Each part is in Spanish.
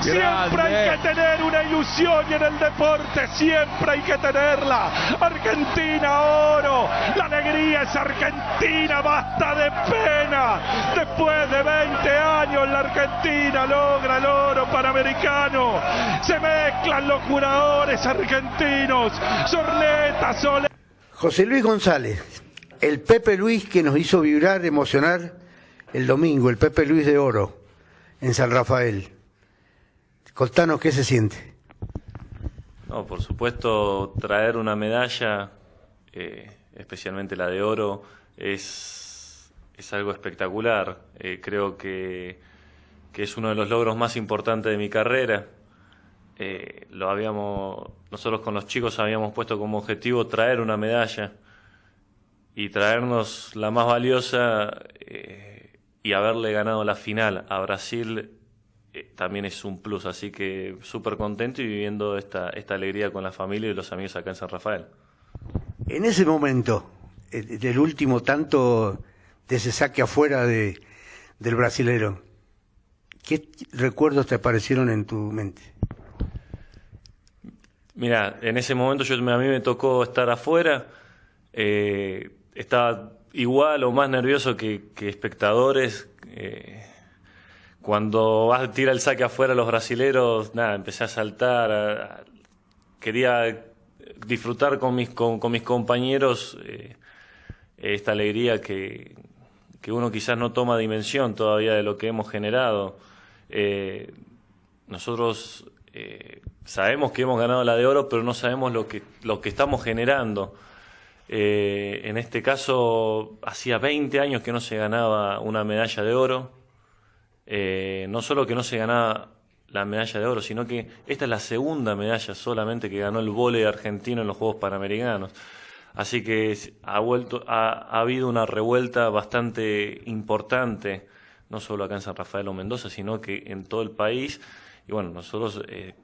Siempre hay que tener una ilusión y en el deporte siempre hay que tenerla. Argentina oro. La alegría es Argentina. Basta de pena. Después de 20 años la Argentina logra el oro panamericano. Se mezclan los juradores argentinos. Sorleta, Sole. José Luis González, el Pepe Luis que nos hizo vibrar, emocionar el domingo, el Pepe Luis de Oro en San Rafael. Contanos qué se siente. No, por supuesto, traer una medalla, eh, especialmente la de oro, es, es algo espectacular. Eh, creo que, es uno de los logros más importantes de mi carrera. Eh, lo habíamos, nosotros con los chicos habíamos puesto como objetivo traer una medalla y traernos la más valiosa y haberle ganado la final a Brasil eh, también es un plus, así que súper contento y viviendo esta, esta alegría con la familia y los amigos acá en San Rafael. En ese momento, eh, del último tanto de ese saque afuera de, del brasilero, ¿qué recuerdos te aparecieron en tu mente? Mira, en ese momento yo, a mí me tocó estar afuera, eh, estaba igual o más nervioso que, espectadores. Eh, cuando vas tira el saque afuera los brasileros, nada, empecé a saltar. quería disfrutar con mis, compañeros eh, esta alegría que, uno quizás no toma dimensión todavía de lo que hemos generado. Eh, nosotros sabemos que hemos ganado la de oro, pero no sabemos lo que, lo que estamos generando. Eh, en este caso, hacía 20 años que no se ganaba una medalla de oro. Eh, no solo que no se ganaba la medalla de oro, sino que esta es la segunda medalla solamente que ganó el vóley argentino en los Juegos Panamericanos. Así que ha, vuelto, ha, habido una revuelta bastante importante, no solo acá en San Rafael o Mendoza, sino que en todo el país. Y bueno, nosotros eh,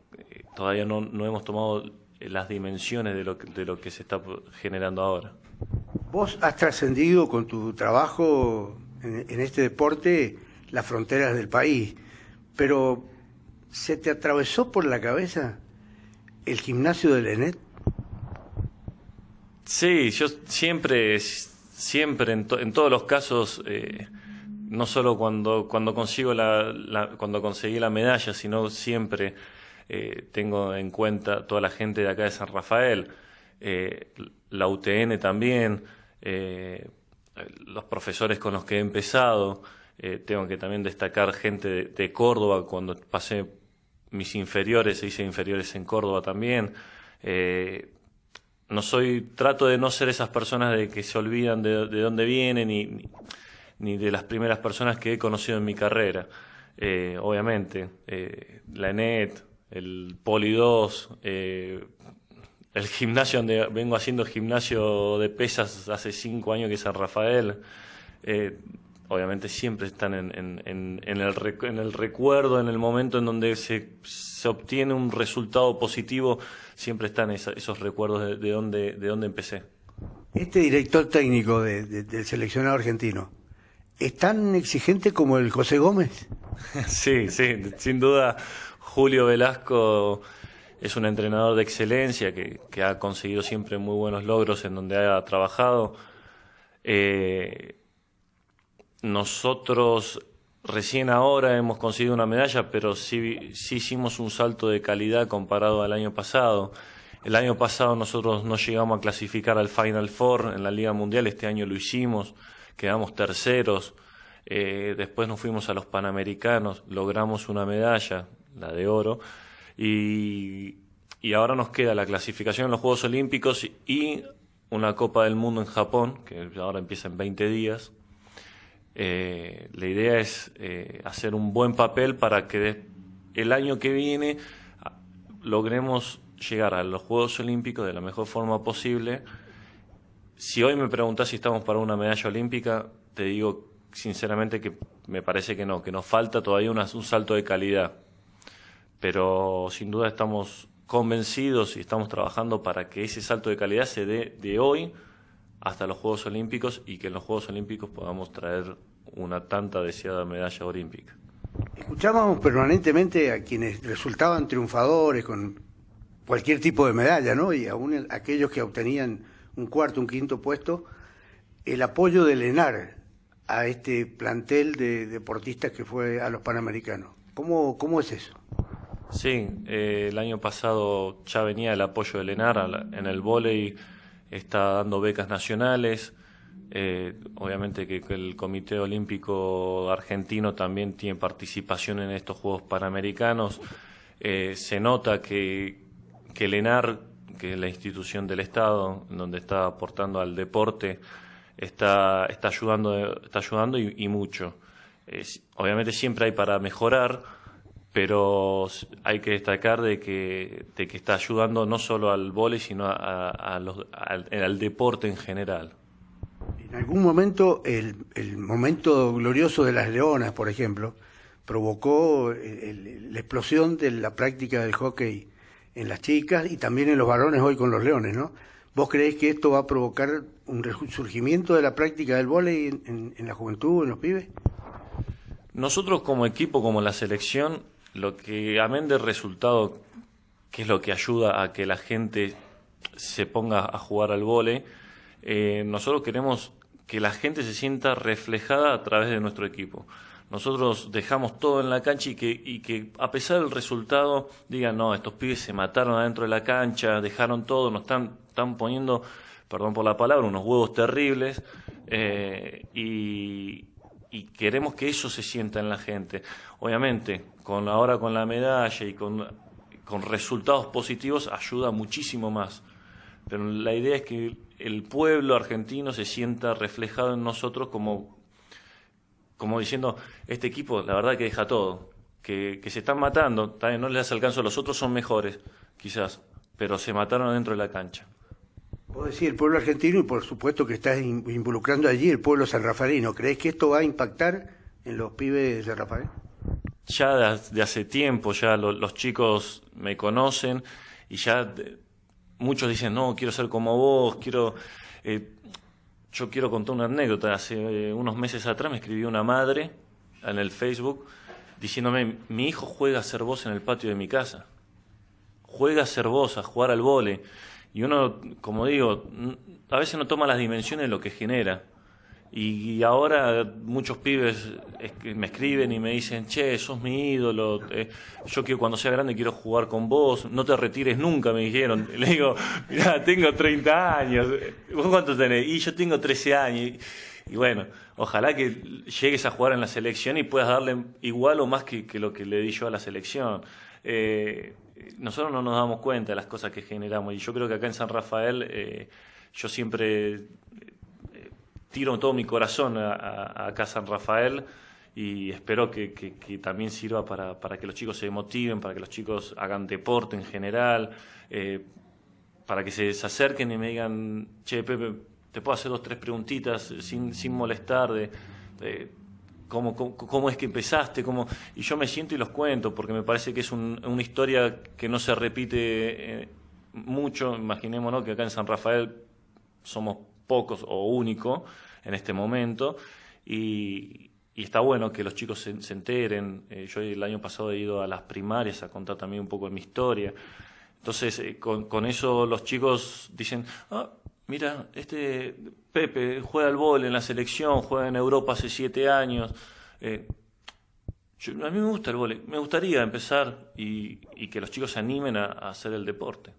todavía no hemos tomado las dimensiones de lo, que, de lo que se está generando ahora. Vos has trascendido con tu trabajo en, este deporte las fronteras del país, pero ¿se te atravesó por la cabeza el gimnasio del ENET? Sí, yo siempre, siempre, en, todos los casos, eh, no solo cuando, cuando, consigo la, cuando conseguí la medalla, sino siempre eh, tengo en cuenta toda la gente de acá de San Rafael, eh, la UTN también, eh, los profesores con los que he empezado, tengo que también destacar gente de, Córdoba, cuando pasé mis inferiores, e hice inferiores en Córdoba también. no soy, trato de no ser esas personas de que se olvidan de, dónde vienen ni de las primeras personas que he conocido en mi carrera. obviamente, la NET, el Poli 2, eh, el gimnasio donde vengo haciendo gimnasio de pesas hace cinco años que es San Rafael. Eh, obviamente siempre están en, en, en, el, en el recuerdo, en el momento en donde se, se obtiene un resultado positivo, siempre están esos recuerdos de, donde, de empecé. Este director técnico de, del seleccionado argentino, ¿es tan exigente como el José Gómez? sí, sí, sin duda Julio Velasco es un entrenador de excelencia que, ha conseguido siempre muy buenos logros en donde ha trabajado. Eh, nosotros recién ahora hemos conseguido una medalla, pero sí, hicimos un salto de calidad comparado al año pasado. El año pasado nosotros no llegamos a clasificar al Final Four en la Liga Mundial, este año lo hicimos, quedamos terceros, eh, después nos fuimos a los Panamericanos, logramos una medalla, la de oro. Y, ahora nos queda la clasificación en los Juegos Olímpicos y una Copa del Mundo en Japón, que ahora empieza en 20 días. Eh, la idea es eh, hacer un buen papel para que el año que viene ah, logremos llegar a los Juegos Olímpicos de la mejor forma posible. Si hoy me preguntás si estamos para una medalla olímpica, te digo sinceramente que me parece que no, que nos falta todavía un salto de calidad pero sin duda estamos convencidos y estamos trabajando para que ese salto de calidad se dé de hoy hasta los Juegos Olímpicos y que en los Juegos Olímpicos podamos traer una tanta deseada medalla olímpica. Escuchábamos permanentemente a quienes resultaban triunfadores con cualquier tipo de medalla, ¿no? Y aún aquellos que obtenían un cuarto, un quinto puesto, el apoyo del ENAR a este plantel de deportistas que fue a los Panamericanos. ¿Cómo, cómo es eso? Sí, eh, el año pasado ya venía el apoyo de LENAR en el vóley, está dando becas nacionales. Eh, obviamente que el Comité Olímpico Argentino también tiene participación en estos Juegos Panamericanos. Eh, se nota que, que el que es la institución del Estado, donde está aportando al deporte, está, está ayudando, está ayudando y mucho. obviamente siempre hay para mejorar pero hay que destacar de que, está ayudando no solo al vóley, sino al, deporte en general. En algún momento, el, momento glorioso de las leonas, por ejemplo, provocó eh, la explosión de la práctica del hockey en las chicas y también en los varones hoy con los leones, ¿no? ¿Vos creéis que esto va a provocar un resurgimiento de la práctica del vóley en la juventud, en los pibes? Nosotros como equipo, como la selección, lo que, amén del resultado, que es lo que ayuda a que la gente se ponga a jugar al vole, eh, nosotros queremos que la gente se sienta reflejada a través de nuestro equipo. Nosotros dejamos todo en la cancha y que, y que a pesar del resultado digan, no, estos pibes se mataron adentro de la cancha, dejaron todo, nos están, están poniendo, perdón por la palabra, unos huevos terribles eh, y, y queremos que eso se sienta en la gente. Obviamente, con ahora con la medalla y con, resultados positivos ayuda muchísimo más. Pero la idea es que el pueblo argentino se sienta reflejado en nosotros como, como diciendo, este equipo la verdad que deja todo, que, se están matando, no les alcanzo, los otros son mejores, quizás, pero se mataron dentro de la cancha. Vos decís el pueblo argentino y por supuesto que estás involucrando allí el pueblo sanrafarino. ¿Crees que esto va a impactar en los pibes de San Rafael? Ya de hace tiempo, ya los chicos me conocen y ya muchos dicen, no, quiero ser como vos, quiero... Eh, yo quiero contar una anécdota. Hace eh, unos meses atrás me escribió una madre en el Facebook diciéndome, mi hijo juega a ser voz en el patio de mi casa. Juega a ser voz, a jugar al vole y uno, como digo, a veces no toma las dimensiones de lo que genera. Y, ahora muchos pibes me escriben y me dicen, che, sos mi ídolo, eh, yo quiero, cuando sea grande quiero jugar con vos, no te retires nunca, me dijeron. Le digo, mirá, tengo 30 años, ¿vos cuántos tenés? Y yo tengo 13 años. Y, bueno, ojalá que llegues a jugar en la selección y puedas darle igual o más que, lo que le di yo a la selección. Eh, nosotros no nos damos cuenta de las cosas que generamos. Y yo creo que acá en San Rafael eh, yo siempre eh, tiro todo mi corazón a, a, San Rafael y espero que, también sirva para, que los chicos se motiven, para que los chicos hagan deporte en general, eh, para que se, desacerquen y me digan, che, Pepe, te puedo hacer dos, tres preguntitas sin, sin molestar. de cómo, es que empezaste, cómo... y yo me siento y los cuento, porque me parece que es una historia que no se repite eh, mucho, imaginémonos que acá en San Rafael somos pocos o único en este momento, y, está bueno que los chicos se, enteren, eh, yo el año pasado he ido a las primarias a contar también un poco de mi historia, entonces eh, con, eso los chicos dicen... Ah, mira, este Pepe juega al vole en la selección, juega en Europa hace siete años. Eh, a mí me gusta el vole, me gustaría empezar y, que los chicos se animen a, hacer el deporte.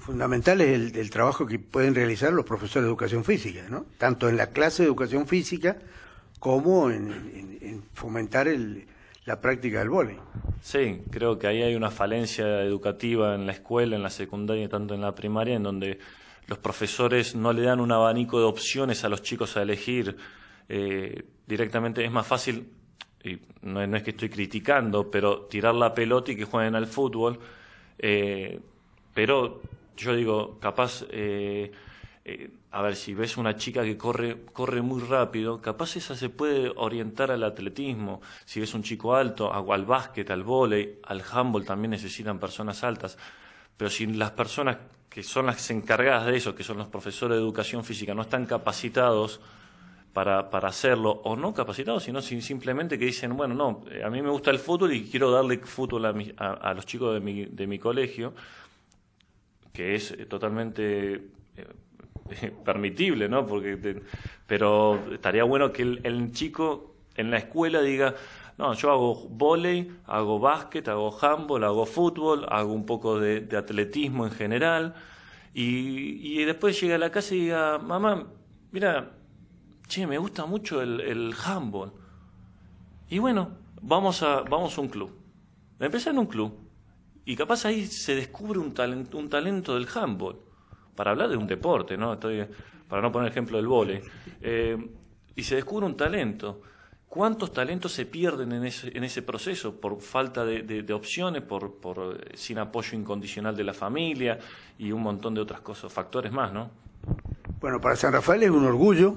Fundamental es el, trabajo que pueden realizar los profesores de educación física, ¿no? Tanto en la clase de educación física como en, fomentar la práctica del vóley. Sí, creo que ahí hay una falencia educativa en la escuela, en la secundaria, tanto en la primaria, en donde los profesores no le dan un abanico de opciones a los chicos a elegir. Eh, directamente es más fácil, y no, es que estoy criticando, pero tirar la pelota y que jueguen al fútbol. Eh, pero yo digo, capaz, eh, a ver, si ves una chica que corre, corre muy rápido, capaz esa se puede orientar al atletismo. Si ves un chico alto, al básquet, al vóley, al handball también necesitan personas altas. Pero si las personas que son las encargadas de eso, que son los profesores de educación física, no están capacitados para, hacerlo, o no capacitados, sino simplemente que dicen, bueno, no, eh, a mí me gusta el fútbol y quiero darle fútbol a, los chicos de mi, de mi colegio, que es eh, totalmente eh, permitible, ¿no? Porque pero estaría bueno que el chico en la escuela diga, no, yo hago volei, hago básquet, hago handball, hago fútbol, hago un poco de, atletismo en general. Y, después llega a la casa y diga, mamá, mira, che, me gusta mucho el, handball. Y bueno, vamos a, vamos a un club. Empecé en un club. Y capaz ahí se descubre un talento, un talento del handball. Para hablar de un deporte, ¿no? para no poner ejemplo del vole. Eh, y se descubre un talento. ¿Cuántos talentos se pierden en ese, proceso por falta de, opciones, por, por, eh, sin apoyo incondicional de la familia y un montón de otras cosas, factores más, ¿no? Bueno, para San Rafael es un orgullo,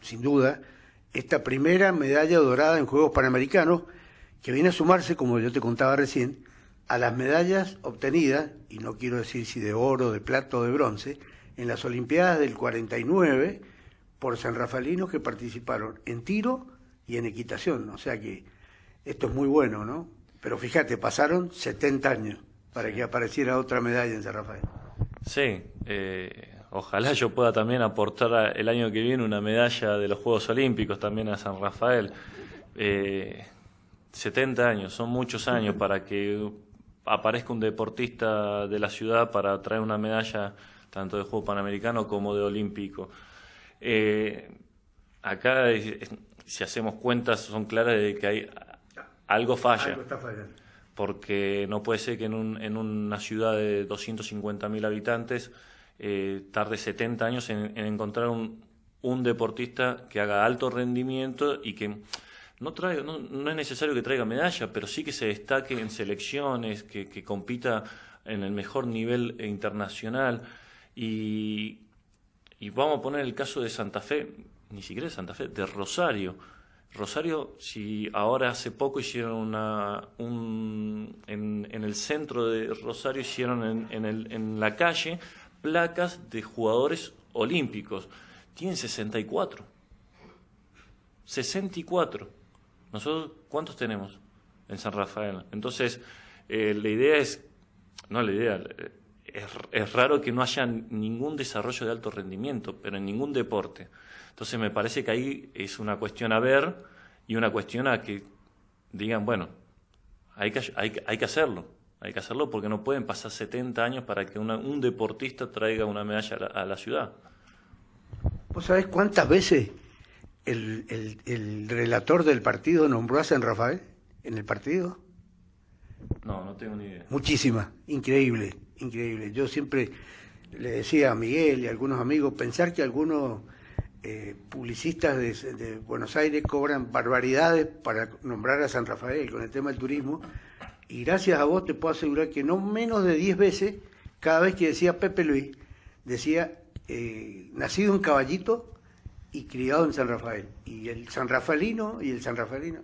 sin duda, esta primera medalla dorada en Juegos Panamericanos, que viene a sumarse, como yo te contaba recién, a las medallas obtenidas, y no quiero decir si de oro, de plata o de bronce, en las Olimpiadas del 49 por San Rafaelinos que participaron en tiro y en equitación. O sea que esto es muy bueno, ¿no? Pero fíjate, pasaron 70 años para que apareciera otra medalla en San Rafael. Sí, eh, ojalá yo pueda también aportar el año que viene una medalla de los Juegos Olímpicos también a San Rafael. 70 eh, años, son muchos años para que aparezca un deportista de la ciudad para traer una medalla tanto de Juego Panamericano como de Olímpico. Eh, acá, si hacemos cuentas, son claras de que hay, algo falla. Porque no puede ser que en, una ciudad de 250.000 habitantes eh, tarde 70 años en, encontrar un, deportista que haga alto rendimiento y que no, traiga, no, es necesario que traiga medalla, pero sí que se destaque en selecciones, que compita en el mejor nivel internacional. Y y vamos a poner el caso de Santa Fe, ni siquiera de Santa Fe, de Rosario. Rosario, si ahora hace poco hicieron una, un, en, el centro de Rosario, hicieron en, la calle placas de jugadores olímpicos. Tienen 64. 64. Nosotros, ¿cuántos tenemos en San Rafael? Entonces, eh, la idea es, no la idea, eh, es, raro que no haya ningún desarrollo de alto rendimiento, pero en ningún deporte. Entonces me parece que ahí es una cuestión a ver y una cuestión a que digan, bueno, hay que, hay, hay que hacerlo, hay que hacerlo porque no pueden pasar 70 años para que un deportista traiga una medalla a la, ciudad. ¿Vos sabés cuántas veces el, el, el, relator del partido nombró a San Rafael en el partido? No, no tengo ni idea. Muchísimas, increíble increíble. Yo siempre le decía a Miguel y a algunos amigos, pensar que algunos eh, publicistas de, Buenos Aires cobran barbaridades para nombrar a San Rafael con el tema del turismo, y gracias a vos te puedo asegurar que no menos de 10 veces, cada vez que decía Pepe Luis, decía, eh, nacido en Caballito y criado en San Rafael. Y el San Rafaelino y el San Rafaelino,